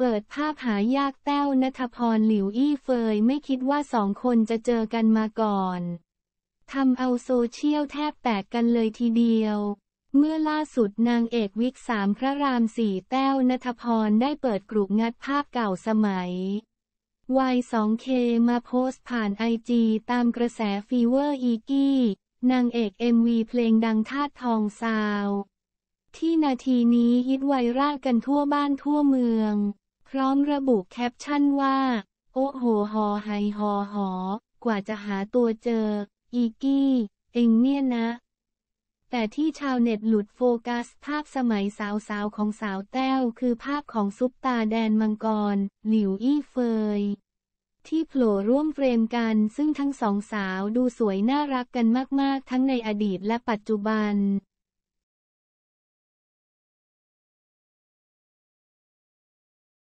เปิดภาพหายากแต้วนัทพรหลิวอี้เฟยไม่คิดว่าสองคนจะเจอกันมาก่อนทำเอาโซเชียลแทบแตกกันเลยทีเดียว เมื่อล่าสุดนางเอกวิกสามพระรามสี่แต้วนัทพรได้เปิดกรุมงัดภาพเก่าสมัย Y2K มาโพสต์ผ่านไอจีตามกระแสฟีเวอร์อีกี้ นางเอก MV เพลงดังธาตุทองซาว ที่นาทีนี้ฮิตไวรัลกันทั่วบ้านทั่วเมืองพร้อมระบุแคปชั่นว่า โอ้โหหอไฮหอหอ กว่าจะหาตัวเจอ อีกี้ เองเนี่ยนะ แต่ที่ชาวเน็ตหลุดโฟกัสภาพสมัยสาวสาวของสาวแต้วคือภาพของซุปตาแดนมังกร หลิวอี้เฟย ที่โผล่ร่วมเฟรมกัน ซึ่งทั้งสองสาวดูสวยน่ารักกันมากๆทั้งในอดีตและปัจจุบัน